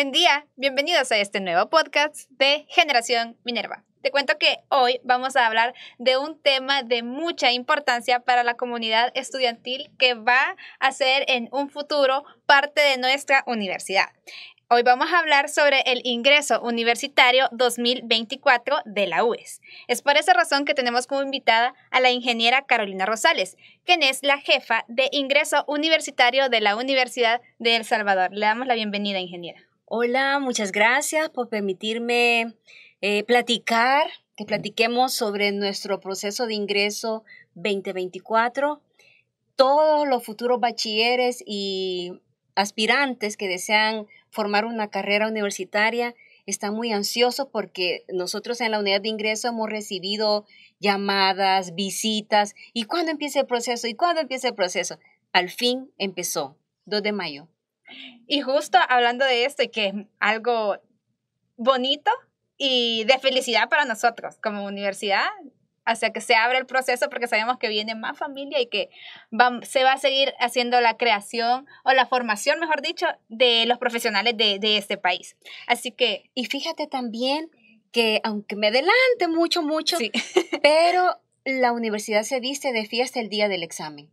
Buen día, bienvenidos a este nuevo podcast de Generación Minerva. Te cuento que hoy vamos a hablar de un tema de mucha importancia para la comunidad estudiantil que va a ser en un futuro parte de nuestra universidad. Hoy vamos a hablar sobre el ingreso universitario 2024 de la UES. Es por esa razón que tenemos como invitada a la ingeniera Carolina Rosales, quien es la jefa de ingreso universitario de la Universidad de El Salvador. Le damos la bienvenida, ingeniera. Hola, muchas gracias por permitirme eh, platicar, que platiquemos sobre nuestro proceso de ingreso 2024. Todos los futuros bachilleres y aspirantes que desean formar una carrera universitaria están muy ansiosos porque nosotros en la unidad de ingreso hemos recibido llamadas, visitas. ¿Y cuándo empieza el proceso? ¿Y cuándo empieza el proceso? Al fin empezó, 2 de mayo. Y justo hablando de esto y que es algo bonito y de felicidad para nosotros como universidad, hacia que se abre el proceso porque sabemos que viene más familia y que se va a seguir haciendo la creación o la formación, mejor dicho, de los profesionales de, este país. Así que... Y fíjate también que aunque me adelante mucho, mucho, pero la universidad se viste de fiesta el día del examen.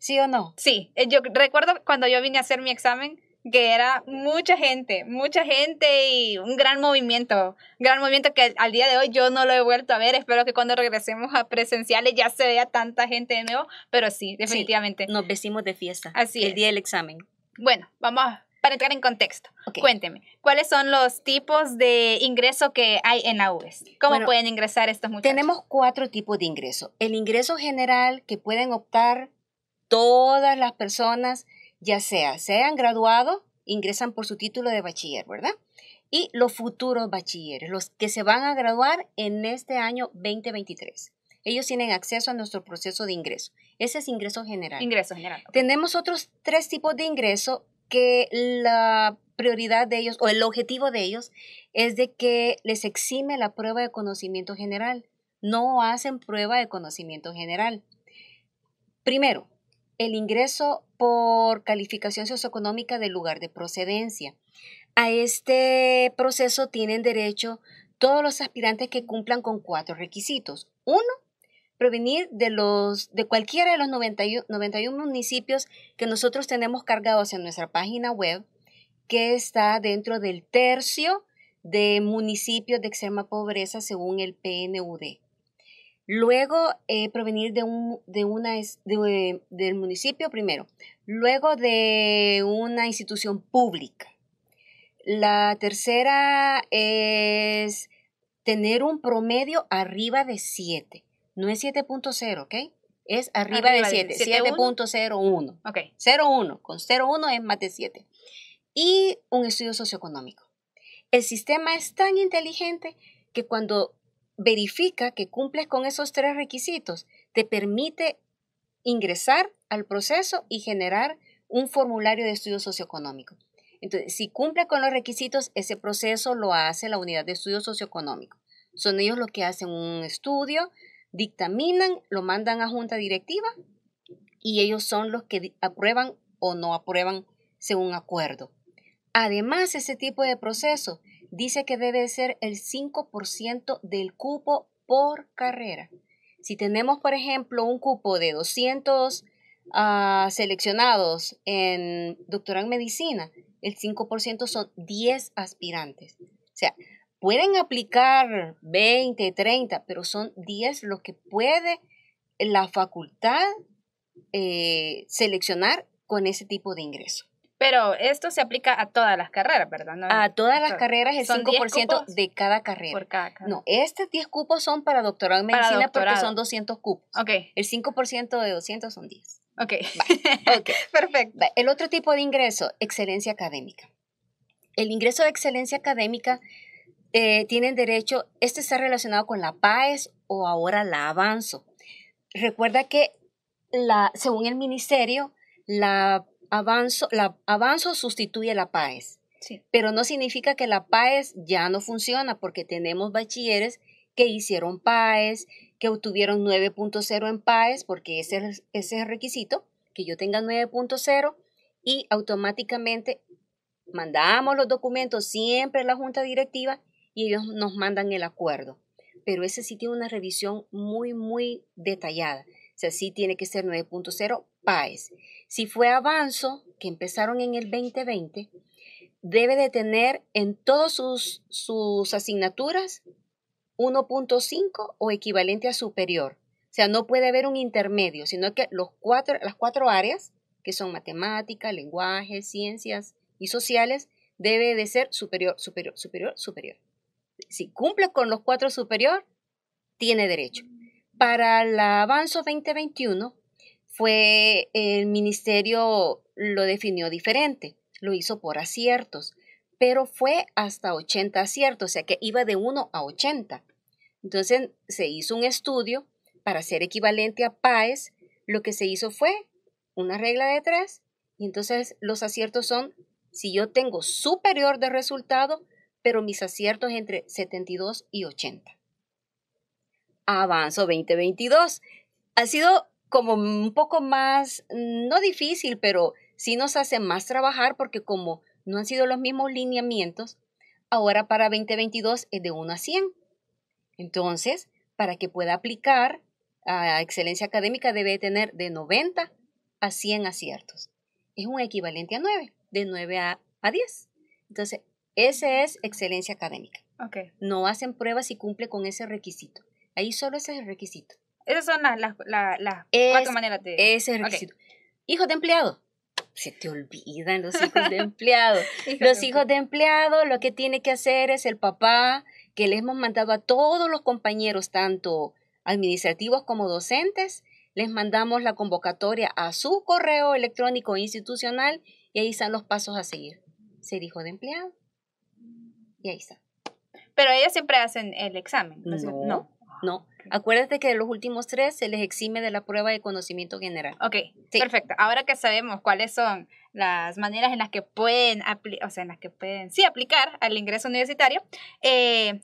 ¿Sí o no? Sí, eh, yo recuerdo cuando yo vine a hacer mi examen que era mucha gente, mucha gente y un gran movimiento, gran movimiento que al día de hoy yo no lo he vuelto a ver, espero que cuando regresemos a presenciales ya se vea tanta gente de nuevo, pero sí, definitivamente. nos vestimos de fiesta. El día del examen. Bueno, vamos a para entrar en contexto, cuénteme, ¿cuáles son los tipos de ingreso que hay en la ¿Cómo pueden ingresar estos muchachos? Tenemos cuatro tipos de ingreso. El ingreso general que pueden optar todas las personas, ya sea, se han graduado, ingresan por su título de bachiller, ¿verdad? Y los futuros bachilleres, los que se van a graduar en este año 2023. Ellos tienen acceso a nuestro proceso de ingreso. Ese es ingreso general. Ingreso general. Tenemos otros tres tipos de ingreso que la prioridad de ellos o el objetivo de ellos es de que les exime la prueba de conocimiento general. No hacen prueba de conocimiento general. Primero, el ingreso por calificación socioeconómica del lugar de procedencia. A este proceso tienen derecho todos los aspirantes que cumplan con cuatro requisitos. Uno, provenir de, los, de cualquiera de los 91 municipios que nosotros tenemos cargados en nuestra página web, que está dentro del tercio de municipios de extrema pobreza según el PNUD luego eh, provenir de, un, de una, del municipio primero, luego de una institución pública. La tercera es tener un promedio arriba de 7. No es 7.0, ¿ok? Es arriba, de 7, 7.01. Ok. 0.1, con 0.1 es más de 7. Y un estudio socioeconómico. El sistema es tan inteligente que cuando verifica que cumples con esos tres requisitos. Te permite ingresar al proceso y generar un formulario de estudio socioeconómico. Entonces, si cumple con los requisitos, ese proceso lo hace la unidad de estudio socioeconómico. Son ellos los que hacen un estudio, dictaminan, lo mandan a junta directiva y ellos son los que aprueban o no aprueban según acuerdo. Además, ese tipo de proceso dice que debe ser el 5% del cupo por carrera. Si tenemos, por ejemplo, un cupo de 200 ah, seleccionados en doctorado en medicina, el 5% son 10 aspirantes. O sea, pueden aplicar 20, 30, pero son 10 los que puede la facultad eh, seleccionar con ese tipo de ingreso. Pero esto se aplica a todas las carreras, ¿verdad? a todas las carreras, el 5% de cada carrera. Por cada carrera. No, estos 10 cupos son para doctorado en medicina porque son 200 cupos. Ok. El 5% de 200 son 10. Ok. Perfecto. El otro tipo de ingreso, excelencia académica. El ingreso de excelencia académica eh, tiene tienen derecho, este está relacionado con la PAES o ahora la Avanzo. Recuerda que la, según el ministerio, la avanzo, la, avanzo sustituye la PAES. Pero no significa que la PAES ya no funciona, porque tenemos bachilleres que hicieron PAES, que obtuvieron 9.0 en PAES, porque ese, ese es el requisito, que yo tenga 9.0 y automáticamente mandamos los documentos siempre a la junta directiva y ellos nos mandan el acuerdo. Pero ese sí tiene una revisión muy, muy detallada. O sea, sí tiene que ser 9.0 PAES. Si fue avanzo, que empezaron en el 2020, debe de tener en todas sus, sus asignaturas 1.5 o equivalente a superior. O sea, no puede haber un intermedio, sino que los cuatro, las cuatro áreas, que son matemática, lenguaje, ciencias y sociales, debe de ser superior, superior, superior, superior. Si cumple con los cuatro superior, tiene derecho. Para el avanzo 2021, fue el ministerio lo definió diferente, lo hizo por aciertos, pero fue hasta 80 aciertos, o sea que iba de 1 a 80. Entonces se hizo un estudio para ser equivalente a PAES, lo que se hizo fue una regla de 3 y entonces los aciertos son si yo tengo superior de resultado, pero mis aciertos entre 72 y 80. Avanzo 2022. Ha sido como un poco más, mm, no difícil, pero sí nos hace más trabajar porque como no han sido los mismos lineamientos, ahora para 2022 es de 1 a 100. Entonces, para que pueda aplicar a excelencia académica debe tener de 90 a 100 aciertos. Es un equivalente a 9, de 9 a, a 10. Entonces, ese es excelencia académica. Okay. No hacen pruebas si cumple con ese requisito. Ahí solo ese es el requisito. Esas son las, las, cuatro maneras de... Ese es el Hijos de empleado. Se te olvidan los hijos de empleado. los hijos de empleado lo que tiene que hacer es el papá que les hemos mandado a todos los compañeros, tanto administrativos como docentes, les mandamos la convocatoria a su correo electrónico institucional y ahí están los pasos a seguir. Ser hijo de empleado. Y ahí está. Pero ellas siempre hacen el examen. No. no. No. Acuérdate que de los últimos tres se les exime de la prueba de conocimiento general. Ok, sí. perfecto. Ahora que sabemos cuáles son las maneras en las que pueden, o sea, en las que pueden, sí, aplicar al ingreso universitario, eh,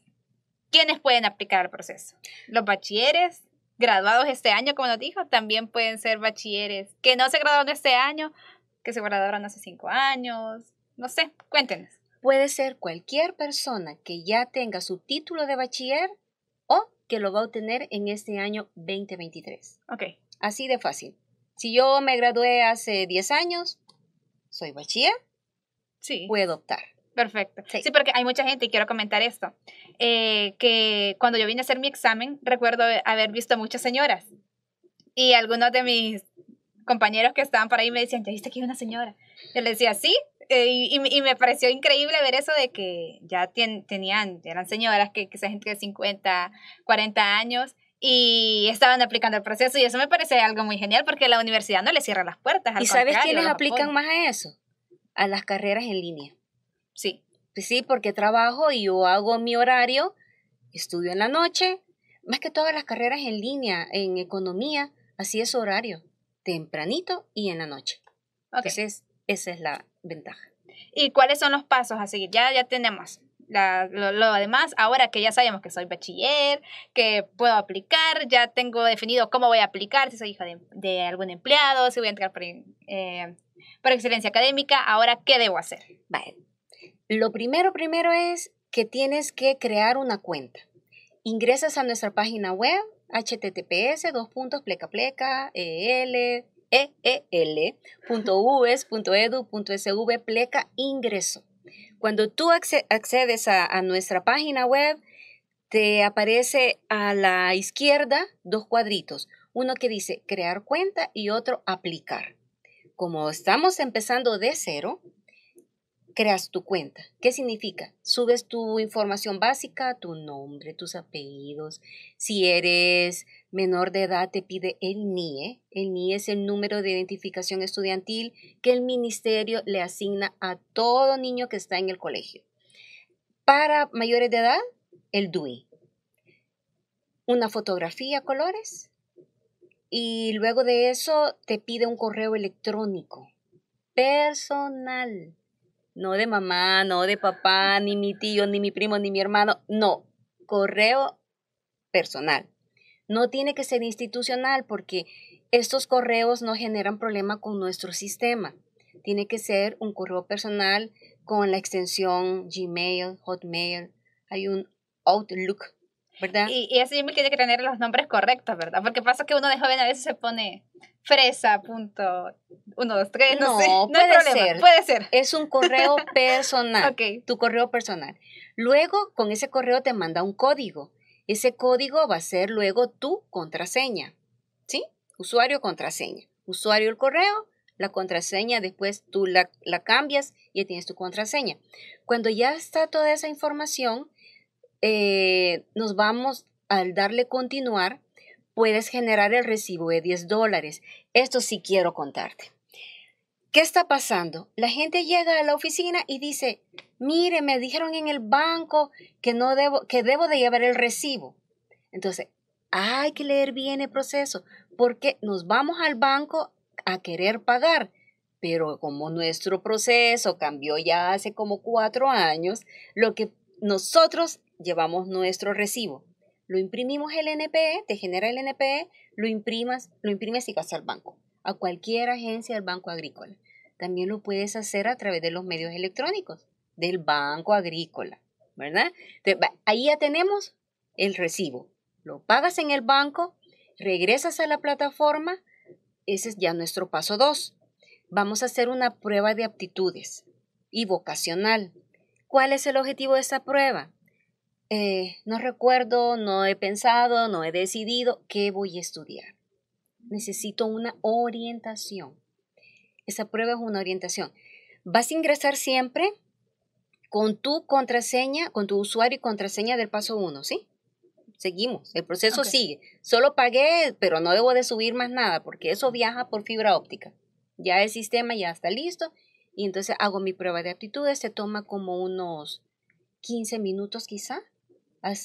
¿quiénes pueden aplicar al proceso? ¿Los bachilleres? Graduados este año, como nos dijo, también pueden ser bachilleres que no se graduaron este año, que se graduaron hace cinco años, no sé, cuéntenos. Puede ser cualquier persona que ya tenga su título de bachiller que lo va a obtener en este año 2023. Ok. Así de fácil. Si yo me gradué hace 10 años, soy bachiller, sí. puedo optar. Perfecto. Sí. sí. porque hay mucha gente, y quiero comentar esto, eh, que cuando yo vine a hacer mi examen, recuerdo haber visto muchas señoras. Y algunos de mis compañeros que estaban por ahí me decían, ¿ya viste que hay una señora? Yo les decía, sí, eh, y, y, me pareció increíble ver eso de que ya tenían, eran señoras que quizás entre 50, 40 años y estaban aplicando el proceso y eso me parece algo muy genial porque la universidad no le cierra las puertas. ¿Y sabes quiénes aplican más a eso? A las carreras en línea. Sí. Pues sí, porque trabajo y yo hago mi horario, estudio en la noche, más que todas las carreras en línea, en economía, así es horario, tempranito y en la noche. Okay. Entonces, esa es la, ventaja. ¿Y cuáles son los pasos a seguir? Ya, ya tenemos lo, además. demás, ahora que ya sabemos que soy bachiller, que puedo aplicar, ya tengo definido cómo voy a aplicar, si soy hija de, algún empleado, si voy a entrar por, eh, excelencia académica, ahora qué debo hacer. Lo primero, primero es que tienes que crear una cuenta. Ingresas a nuestra página web, https, dos puntos, pleca, pleca, el, EL.US.Edu.SV e e pleca ingreso. Cuando tú accedes a, a nuestra página web, te aparece a la izquierda dos cuadritos, uno que dice crear cuenta y otro aplicar. Como estamos empezando de cero, creas tu cuenta. ¿Qué significa? Subes tu información básica, tu nombre, tus apellidos. Si eres menor de edad, te pide el NIE. El NIE es el número de identificación estudiantil que el ministerio le asigna a todo niño que está en el colegio. Para mayores de edad, el DUI. Una fotografía colores. Y luego de eso te pide un correo electrónico personal no de mamá, no de papá, ni mi tío, ni mi primo, ni mi hermano, no, correo personal. No tiene que ser institucional porque estos correos no generan problema con nuestro sistema. Tiene que ser un correo personal con la extensión Gmail, Hotmail. Hay un Outlook y, ese email tiene que tener los nombres correctos, ¿verdad? Porque pasa que uno de joven a veces se pone fresa, punto, no, sé. no puede ser. Puede ser. Es un correo personal, tu correo personal. Luego, con ese correo te manda un código. Ese código va a ser luego tu contraseña, ¿sí? Usuario, contraseña. Usuario, el correo, la contraseña, después tú la, la cambias y ya tienes tu contraseña. Cuando ya está toda esa información, eh, nos vamos al darle continuar, puedes generar el recibo de 10 dólares. Esto sí quiero contarte. ¿Qué está pasando? La gente llega a la oficina y dice, mire, me dijeron en el banco que, no debo, que debo de llevar el recibo. Entonces, hay que leer bien el proceso porque nos vamos al banco a querer pagar. Pero como nuestro proceso cambió ya hace como cuatro años, lo que nosotros llevamos nuestro recibo. Lo imprimimos el NPE, te genera el NPE, lo imprimas, lo imprimes y vas al banco, a cualquier agencia del Banco Agrícola. También lo puedes hacer a través de los medios electrónicos del Banco Agrícola, ¿verdad? ahí ya tenemos el recibo. Lo pagas en el banco, regresas a la plataforma, ese es ya nuestro paso 2. Vamos a hacer una prueba de aptitudes y vocacional. ¿Cuál es el objetivo de esta prueba? Eh, no recuerdo, no he pensado, no he decidido qué voy a estudiar. Necesito una orientación. Esa prueba es una orientación. Vas a ingresar siempre con tu contraseña, con tu usuario y contraseña del paso 1, ¿sí? Seguimos, el proceso sigue. Solo pagué, pero no debo de subir más nada porque eso viaja por fibra óptica. Ya el sistema ya está listo y entonces hago mi prueba de aptitudes, se toma como unos 15 minutos quizá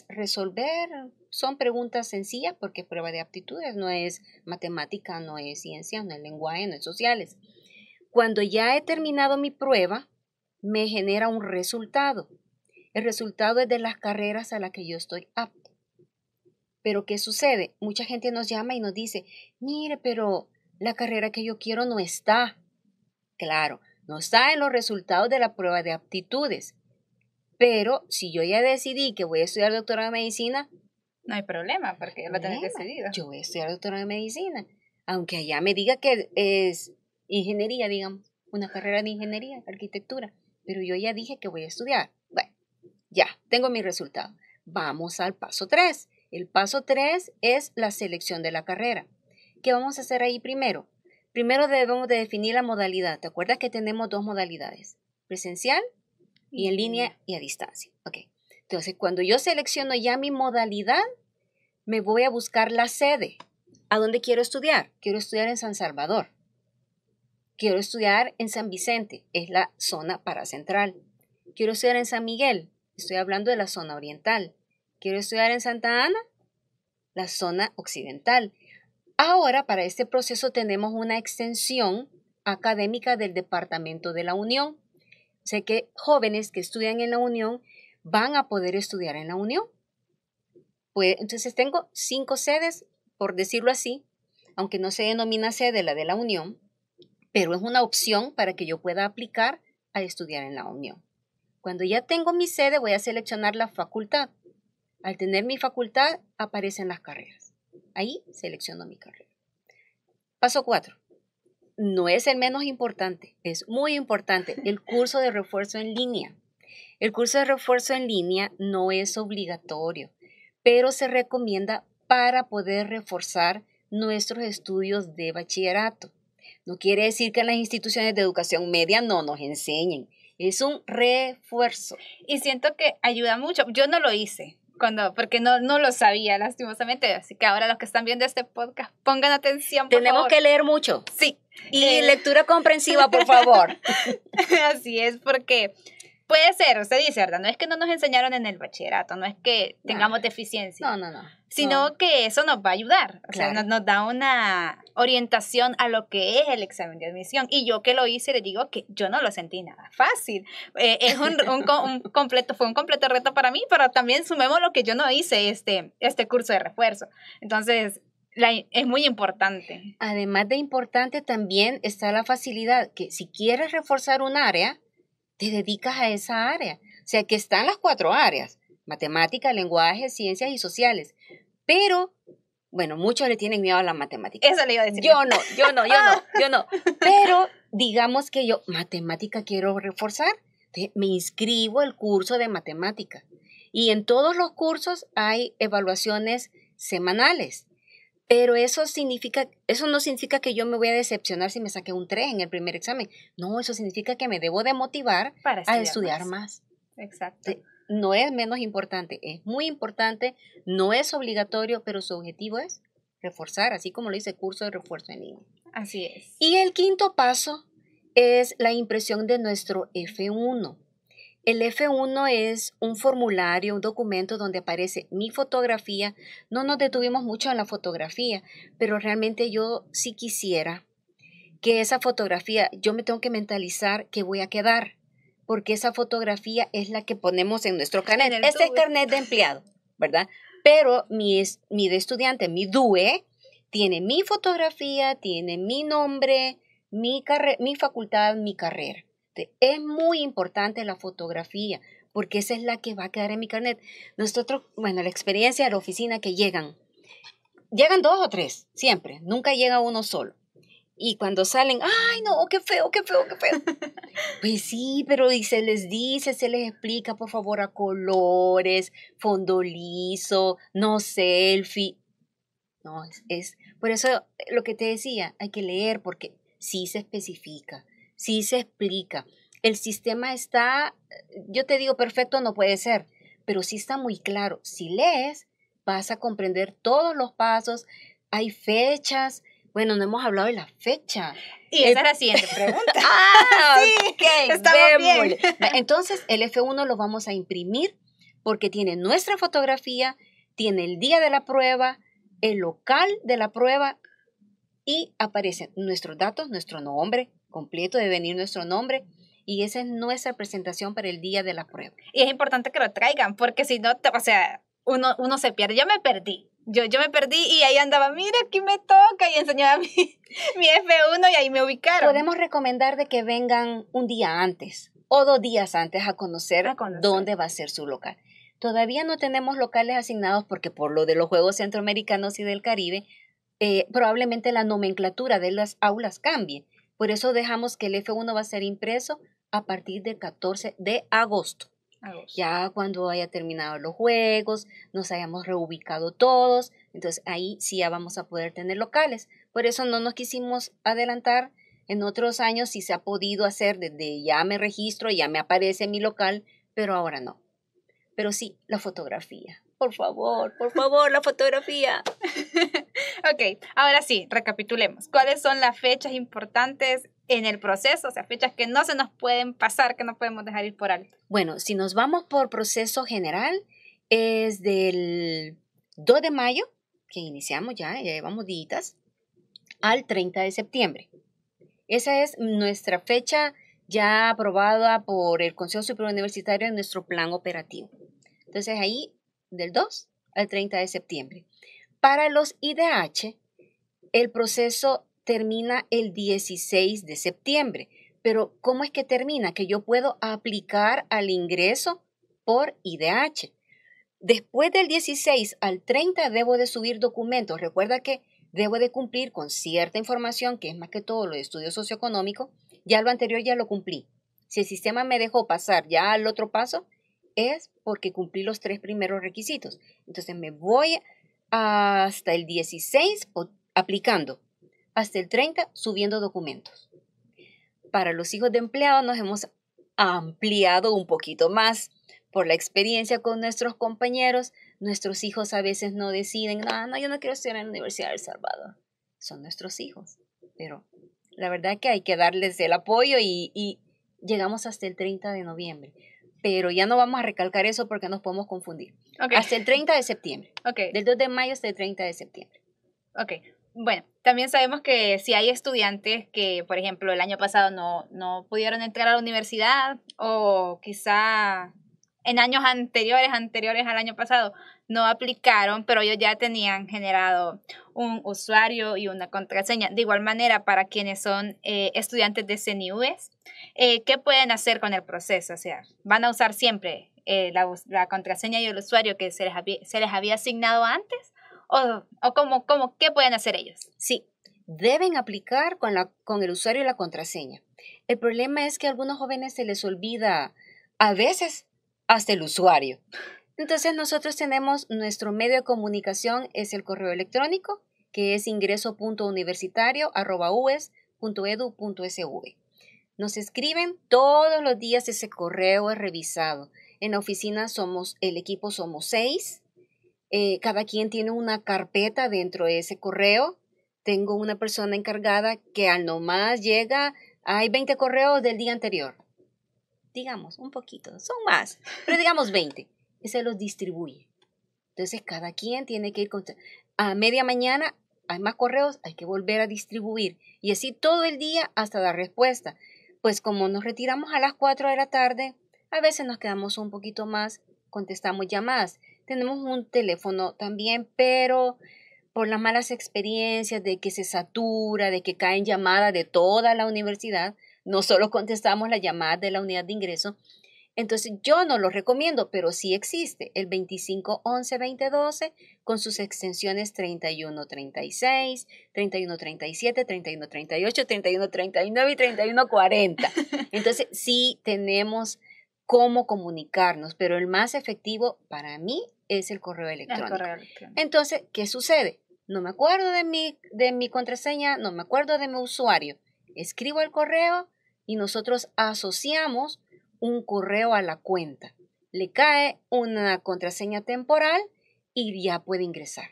resolver son preguntas sencillas porque prueba de aptitudes no es matemática, no es ciencia, no es lenguaje, no es sociales. Cuando ya he terminado mi prueba, me genera un resultado. El resultado es de las carreras a las que yo estoy apto. Pero ¿qué sucede? Mucha gente nos llama y nos dice, mire, pero la carrera que yo quiero no está. Claro, no está en los resultados de la prueba de aptitudes. Pero si yo ya decidí que voy a estudiar doctorado en medicina, no hay problema, porque lo tenés decidido. Yo voy a estudiar doctorado en medicina, aunque allá me diga que es ingeniería, digamos, una carrera de ingeniería, arquitectura, pero yo ya dije que voy a estudiar. Bueno, ya, tengo mi resultado. Vamos al paso 3. El paso 3 es la selección de la carrera. ¿Qué vamos a hacer ahí primero? Primero debemos de definir la modalidad. ¿Te acuerdas que tenemos dos modalidades? Presencial y en línea y a distancia. Ok. Entonces, cuando yo selecciono ya mi modalidad, me voy a buscar la sede. ¿A dónde quiero estudiar? Quiero estudiar en San Salvador. Quiero estudiar en San Vicente, es la zona para central. Quiero estudiar en San Miguel, estoy hablando de la zona oriental. Quiero estudiar en Santa Ana, la zona occidental. Ahora, para este proceso tenemos una extensión académica del Departamento de la Unión. Sé que jóvenes que estudian en la Unión van a poder estudiar en la Unión. Pues, entonces tengo cinco sedes, por decirlo así, aunque no se denomina sede la de la Unión, pero es una opción para que yo pueda aplicar a estudiar en la Unión. Cuando ya tengo mi sede, voy a seleccionar la facultad. Al tener mi facultad, aparecen las carreras. Ahí selecciono mi carrera. Paso cuatro no es el menos importante, es muy importante, el curso de refuerzo en línea. El curso de refuerzo en línea no es obligatorio, pero se recomienda para poder reforzar nuestros estudios de bachillerato. No quiere decir que las instituciones de educación media no nos enseñen. Es un refuerzo. Y siento que ayuda mucho. Yo no lo hice cuando, porque no, lo sabía, lastimosamente. Así que ahora los que están viendo este podcast, pongan atención. Por Tenemos que leer mucho. Sí. Y eh, lectura comprensiva, por favor. Así es, porque puede ser, usted dice, ¿verdad? No es que no nos enseñaron en el bachillerato, no es que tengamos deficiencia. No, no, no. Sino que eso nos va a ayudar. O sea, nos da una, orientación a lo que es el examen de admisión. Y yo que lo hice, le digo que yo no lo sentí nada fácil. Eh, es un, completo, fue un completo reto para mí, pero también sumemos lo que yo no hice este, este curso de refuerzo. Entonces, es muy importante. Además de importante, también está la facilidad que si quieres reforzar un área, te dedicas a esa área. O sea, que están las cuatro áreas, matemática, lenguaje, ciencias y sociales. Pero bueno, muchos le tienen miedo a la matemática. Eso le iba a decir. Yo no, yo no, yo no, yo no. Ah. Pero digamos que yo matemática quiero reforzar, me inscribo al curso de matemática. Y en todos los cursos hay evaluaciones semanales. Pero eso significa, eso no significa que yo me voy a decepcionar si me saqué un 3 en el primer examen. No, eso significa que me debo de motivar a estudiar más. Exacto no es menos importante, es muy importante, no es obligatorio, pero su objetivo es reforzar, así como lo dice el curso de refuerzo en línea. Así es. Y el quinto paso es la impresión de nuestro F1. El F1 es un formulario, un documento donde aparece mi fotografía. No nos detuvimos mucho en la fotografía, pero realmente yo sí quisiera que esa fotografía, yo me tengo que mentalizar que voy a quedar porque esa fotografía es la que ponemos en nuestro carnet. este es carnet de empleado, ¿verdad? Pero mi, mi de estudiante, mi DUE, tiene mi fotografía, tiene mi nombre, mi, mi facultad, mi carrera. es muy importante la fotografía, porque esa es la que va a quedar en mi carnet. Nosotros, bueno, la experiencia de la oficina que llegan, llegan dos o tres, siempre, nunca llega uno solo y cuando salen, ay, no, qué feo, qué feo, qué feo. pues sí, pero se les dice, se les explica, por favor, a colores, fondo liso, no selfie. No, es, es por eso eh, lo que te decía, hay que leer porque sí se especifica, sí se explica. El sistema está, eh, yo te digo, perfecto no puede ser, pero sí está muy claro. Si lees, vas a comprender todos los pasos, hay fechas, bueno, no hemos hablado de la fecha. Y esa es la siguiente pregunta. ah, sí, okay, estamos bien. Entonces, el F1 lo vamos a imprimir porque tiene nuestra fotografía, tiene el día de la prueba, el local de la prueba y aparecen nuestros datos, nuestro nombre completo, de venir nuestro nombre, y esa es nuestra presentación para el día de la prueba. Y es importante que lo traigan, porque si no, o sea, uno, uno se pierde. Yo me perdí. Yo, yo me perdí y ahí andaba, mira, aquí me toca y enseñaba mi, mi F1 y ahí me ubicaron. Podemos recomendar de que vengan un día antes o dos días antes a conocer, dónde va a ser su local. Todavía no tenemos locales asignados porque por lo de los Juegos Centroamericanos y del Caribe, eh, probablemente la nomenclatura de las aulas cambie. Por eso dejamos que el F1 va a ser impreso a partir del 14 de agosto. Ya cuando haya terminado los juegos, nos hayamos reubicado todos, entonces ahí sí ya vamos a poder tener locales. Por eso no nos quisimos adelantar. En otros años si se ha podido hacer desde ya me registro, ya me aparece mi local, pero ahora no. Pero sí, la fotografía. Por favor, por favor, la fotografía. ok, ahora sí, recapitulemos. ¿Cuáles son las fechas importantes en el proceso, o sea, fechas que no se nos pueden pasar, que no podemos dejar ir por alto. Bueno, si nos vamos por proceso general, es del 2 de mayo, que iniciamos ya, ya llevamos ditas, al 30 de septiembre. Esa es nuestra fecha ya aprobada por el Consejo Superior Universitario en nuestro plan operativo. Entonces ahí, del 2 al 30 de septiembre. Para los IDH, el proceso termina el 16 de septiembre. Pero ¿cómo es que termina? Que yo puedo aplicar al ingreso por IDH. Después del 16 al 30 debo de subir documentos. Recuerda que debo de cumplir con cierta información, que es más que todo lo de estudio socioeconómico. Ya lo anterior ya lo cumplí. Si el sistema me dejó pasar ya al otro paso, es porque cumplí los tres primeros requisitos. Entonces me voy hasta el 16 aplicando hasta el 30 subiendo documentos. Para los hijos de empleados nos hemos ampliado un poquito más. Por la experiencia con nuestros compañeros, nuestros hijos a veces no deciden, no, no, yo no quiero estudiar en la Universidad del Salvador. Son nuestros hijos. Pero la verdad que hay que darles el apoyo y, llegamos hasta el 30 de noviembre pero ya no vamos a recalcar eso porque nos podemos confundir. Hasta el 30 de septiembre. Del 2 de mayo hasta el 30 de septiembre. Ok, bueno, también sabemos que si hay estudiantes que, por ejemplo, el año pasado no, pudieron entrar a la universidad o quizá en años anteriores, anteriores al año pasado, no aplicaron, pero ellos ya tenían generado un usuario y una contraseña. De igual manera, para quienes son eh, estudiantes de CNIUS, eh, ¿qué pueden hacer con el proceso? O sea, ¿van a usar siempre eh, la, contraseña y el usuario que se les había asignado antes? o, cómo, qué pueden hacer ellos. Sí, deben aplicar con, la, con el usuario y la contraseña. El problema es que a algunos jóvenes se les olvida a veces hasta el usuario. Entonces nosotros tenemos nuestro medio de comunicación es el correo electrónico, que es ingreso.universitario.ues.edu.sv. Nos escriben todos los días ese correo es revisado. En la oficina somos, el equipo somos seis eh, cada quien tiene una carpeta dentro de ese correo. Tengo una persona encargada que al nomás llega, hay 20 correos del día anterior. Digamos, un poquito, son más, pero digamos 20. Y se los distribuye. Entonces cada quien tiene que ir A media mañana hay más correos, hay que volver a distribuir. Y así todo el día hasta dar respuesta. Pues como nos retiramos a las 4 de la tarde, a veces nos quedamos un poquito más, contestamos llamadas tenemos un teléfono también, pero por las malas experiencias de que se satura, de que caen llamadas de toda la universidad, no solo contestamos las llamadas de la unidad de ingreso. Entonces yo no lo recomiendo, pero sí existe el 2511-2012 con sus extensiones 3136, 3137, 3138, 3139 y 3140. Entonces sí tenemos cómo comunicarnos, pero el más efectivo para mí es el correo electrónico. Entonces, ¿qué sucede? No me acuerdo de mi, de mi contraseña, no me acuerdo de mi usuario. Escribo el correo y nosotros asociamos un correo a la cuenta. Le cae una contraseña temporal y ya puede ingresar.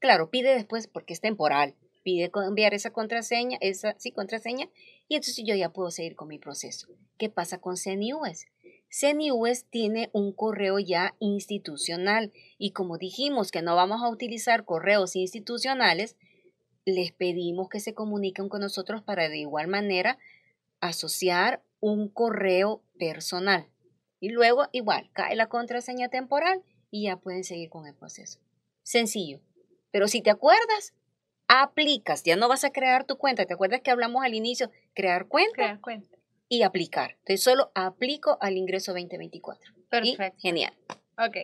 Claro, pide después porque es temporal. Pide enviar esa contraseña, esa sí, contraseña, y entonces yo ya puedo seguir con mi proceso. ¿Qué pasa con CNUs? CNUS tiene un correo ya institucional y como dijimos que no vamos a utilizar correos institucionales, les pedimos que se comuniquen con nosotros para de igual manera asociar un correo personal. Y luego igual cae la contraseña temporal y ya pueden seguir con el proceso. Sencillo. Pero si te acuerdas, aplicas, ya no vas a crear tu cuenta. ¿Te acuerdas que hablamos al inicio? Crear cuenta. Crear cuenta y aplicar. Entonces solo aplico al ingreso 2024. Perfecto. genial. Ok,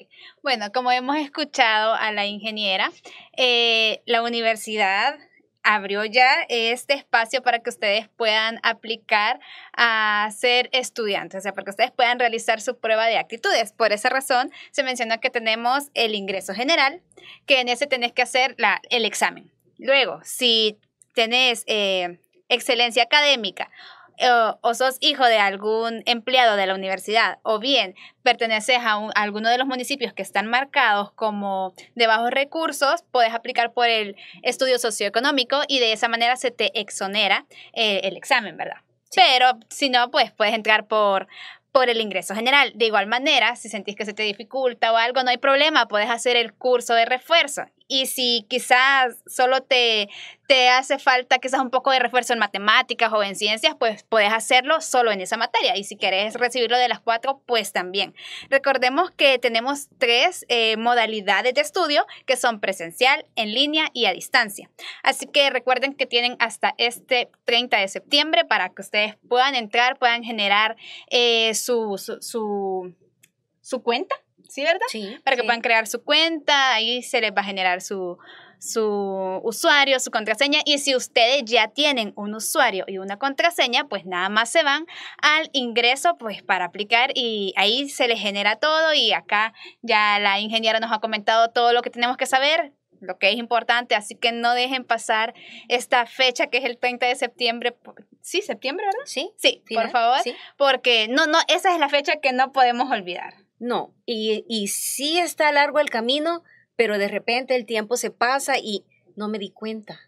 bueno, como hemos escuchado a la ingeniera, eh, la universidad abrió ya este espacio para que ustedes puedan aplicar a ser estudiantes, o sea, para que ustedes puedan realizar su prueba de actitudes. Por esa razón, se menciona que tenemos el ingreso general, que en ese tenés que hacer la, el examen. Luego, si tenés eh, excelencia académica eh, o, sos hijo de algún empleado de la universidad, o bien perteneces a, alguno de los municipios que están marcados como de bajos recursos, puedes aplicar por el estudio socioeconómico y de esa manera se te exonera eh, el examen, ¿verdad? Pero si no, pues puedes entrar por, por el ingreso general. De igual manera, si sentís que se te dificulta o algo, no hay problema, puedes hacer el curso de refuerzo y si quizás solo te, te hace falta quizás un poco de refuerzo en matemáticas o en ciencias, pues puedes hacerlo solo en esa materia. Y si quieres recibirlo de las cuatro, pues también. Recordemos que tenemos tres eh, modalidades de estudio que son presencial, en línea y a distancia. Así que recuerden que tienen hasta este 30 de septiembre para que ustedes puedan entrar, puedan generar eh, su, su cuenta ¿sí Sí. Para que puedan crear su cuenta, ahí se les va a generar su, su usuario, su contraseña y si ustedes ya tienen un usuario y una contraseña, pues nada más se van al ingreso pues para aplicar y ahí se les genera todo y acá ya la ingeniera nos ha comentado todo lo que tenemos que saber, lo que es importante, así que no dejen pasar esta fecha que es el 30 de septiembre. Sí, septiembre, ¿verdad? Sí. Sí, por favor, porque no no, esa es la fecha que no podemos olvidar. No, y, y sí está largo el camino, pero de repente el tiempo se pasa y no me di cuenta.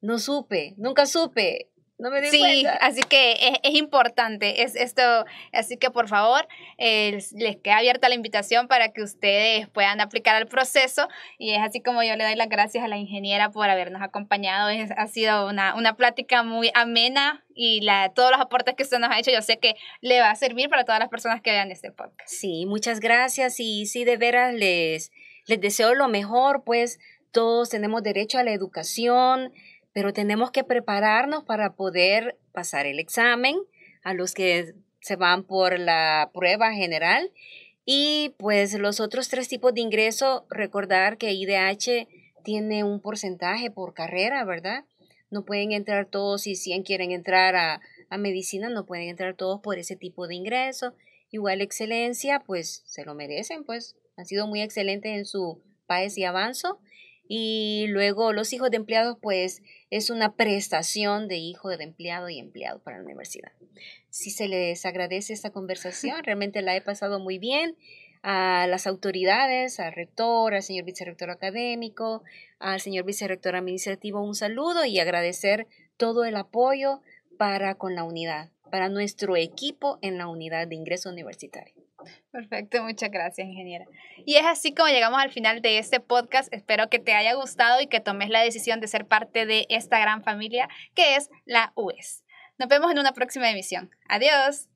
No supe, nunca supe. No me sí, así que es, importante es esto, así que por favor eh, les queda abierta la invitación para que ustedes puedan aplicar al proceso y es así como yo le doy las gracias a la ingeniera por habernos acompañado, ha sido una, una plática muy amena y la, todos los aportes que usted nos ha hecho yo sé que le va a servir para todas las personas que vean este podcast. Sí, muchas gracias y sí, de veras les, les deseo lo mejor, pues todos tenemos derecho a la educación, pero tenemos que prepararnos para poder pasar el examen a los que se van por la prueba general y pues los otros tres tipos de ingreso, recordar que IDH tiene un porcentaje por carrera, ¿verdad? No pueden entrar todos si 100 quieren entrar a, medicina, no pueden entrar todos por ese tipo de ingreso. Igual excelencia, pues se lo merecen, pues han sido muy excelentes en su país y avanzo. Y luego los hijos de empleados, pues es una prestación de hijo de empleado y empleado para la universidad. Si se les agradece esta conversación, realmente la he pasado muy bien a las autoridades, al rector, al señor vicerrector académico, al señor vicerrector administrativo, un saludo y agradecer todo el apoyo para con la unidad para nuestro equipo en la unidad de ingreso universitario. Perfecto, muchas gracias, ingeniera. Y es así como llegamos al final de este podcast. Espero que te haya gustado y que tomes la decisión de ser parte de esta gran familia que es la UES. Nos vemos en una próxima emisión. Adiós.